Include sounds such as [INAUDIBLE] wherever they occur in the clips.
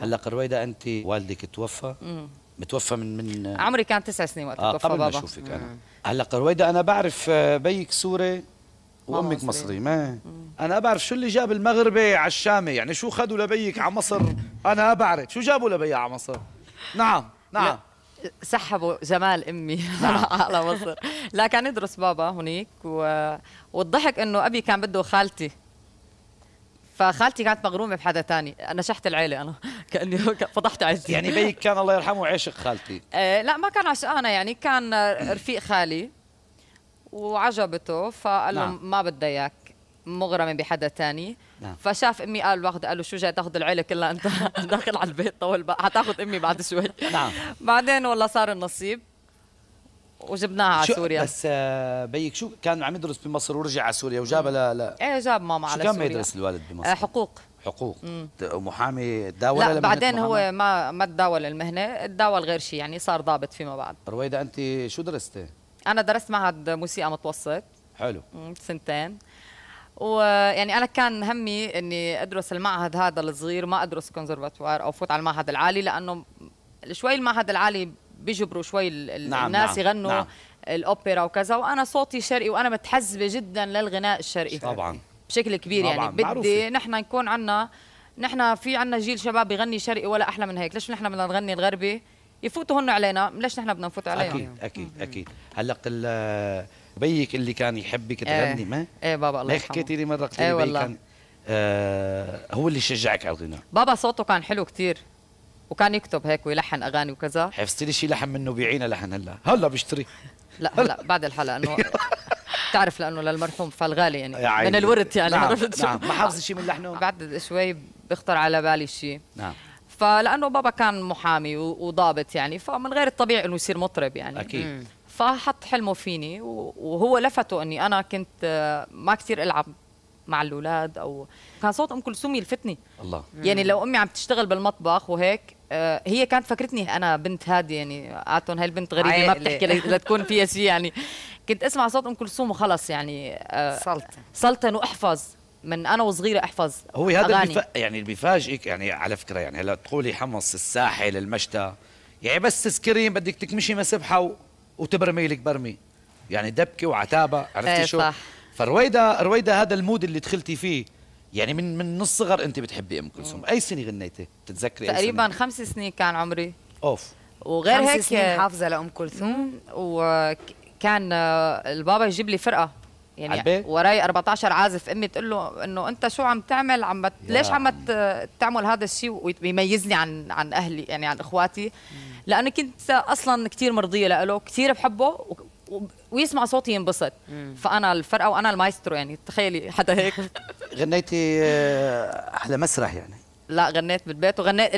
هلا قرويدا انت والدك توفى متوفى من من عمري كان تسع سنين وقت آه توفى قبل بابا ما اشوفك انا هلا قرويدا انا بعرف آه، بيك سوري وامك مصري ما انا بعرف شو اللي جاب المغربي على الشامي يعني شو خدوا لبيك على مصر انا بعرف شو جابوا لبي على مصر نعم نعم سحبوا جمال امي نعم. [LAUGHS] على مصر لا كان يدرس بابا هنيك و... والضحك انه ابي كان بده خالتي فخالتي كانت مغرومه بحدا تاني نشحت العيله انا [LAUGHS] كاني [LAUGHS] فضحت عزتي يعني بيك كان الله يرحمه عشق خالتي آه لا ما كان عشقانا يعني كان رفيق خالي وعجبته فقال له نعم. ما بدي اياك مغرمه بحدا تاني نعم. فشاف امي قال واخد قال له شو جاي تاخذ العيله كلها انت [LAUGHS] داخل على البيت طول بقى حتاخذ امي بعد شوي نعم بعدين والله صار النصيب وجبناها على سوريا بس آه، بيك شو كان عم يدرس بمصر ورجع على سوريا وجابها لا لا ايه جاب ماما على سوريا شو كان يدرس الوالد آه، بمصر؟ حقوق حقوق مم. محامي تداول لا بعدين هو ما ما تداول المهنه تداول غير شيء يعني صار ضابط فيما بعد رويدا انت شو درستي انا درست معهد موسيقى متوسط حلو سنتين ويعني انا كان همي اني ادرس المعهد هذا الصغير ما ادرس كونسرفاتوار او فوت على المعهد العالي لانه شوي المعهد العالي بيجبروا شوي نعم الناس نعم يغنوا نعم الاوبرا وكذا وانا صوتي شرقي وانا متحزبه جدا للغناء الشرقي طبعا بشكل كبير يعني. طبعا يعني بدي نحن نكون عنا نحن في عنا جيل شباب بغني شرقي ولا احلى من هيك ليش نحن بدنا نغني الغربي يفوتوا هن علينا ليش نحن بدنا نفوت عليهم اكيد اكيد اكيد هلا آه، بيك اللي كان يحبك تغني إيه. ما ايه بابا الله يرحمه حكيتي لي مره قلت لي إيه، بيك كان آه هو اللي شجعك على الغناء بابا صوته كان حلو كثير وكان يكتب هيك ويلحن اغاني وكذا حفظتي لي شي لحن منه بيعينا لحن هلا هلا بشتري [LAUGHS] لا هلا بعد الحلقه انه [LAUGHS] بتعرف لانه للمرحوم فالغالي يعني من الورد يعني نعم عرفت نعم ما حافظ شيء من لحنه [LAUGHS] بعد شوي بيخطر على بالي شيء نعم فلانه بابا كان محامي وضابط يعني فمن غير الطبيعي انه يصير مطرب يعني اكيد فحط حلمه فيني وهو لفته اني انا كنت ما كثير العب مع الاولاد او كان صوت ام كلثوم يلفتني الله يعني لو امي عم تشتغل بالمطبخ وهيك آه، هي كانت فكرتني انا بنت هادي يعني اعتون هاي البنت غريبه ما بتحكي لتكون فيها شيء يعني كنت اسمع صوت ام كلثوم وخلص يعني سلطن آه، سلطن واحفظ من انا وصغيره احفظ هو هذا اللي يعني اللي بيفاجئك يعني على فكره يعني هلا تقولي حمص الساحل المشتى يعني بس سكرين بدك تكمشي مسبحه و... وتبرمي لك برمي يعني دبكه وعتابه عرفتي إيه، شو؟ صح فرويدا رويدا هذا المود اللي دخلتي فيه يعني من من الصغر انت بتحبي ام كلثوم اي سنه غنيتي بتتذكري تقريبا خمس سنين كان عمري اوف وغير خمس هيك سنين حافظه لام كلثوم وكان آه، البابا يجيب لي فرقه يعني وراي 14 عازف امي تقول له انه انت شو عم تعمل عم بت... ليش عم بت... تعمل هذا الشيء ويميزني عن عن اهلي يعني عن اخواتي لانه كنت اصلا كثير مرضيه له كثير بحبه و... ويسمع صوتي ينبسط فانا الفرقه وانا المايسترو يعني تخيلي حدا هيك [LAUGHS] غنيتي احلى آه، مسرح يعني لا غنيت بالبيت وغنيت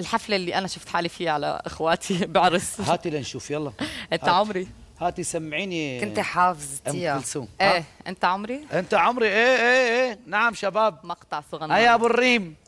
الحفله اللي انا شفت حالي فيها على اخواتي [LAUGHS] بعرس هاتي لنشوف يلا انت عمري هاتي سمعيني كنت حافظ ام كلثوم ايه انت عمري انت عمري ايه ايه ايه نعم شباب مقطع صغنن يا ابو الريم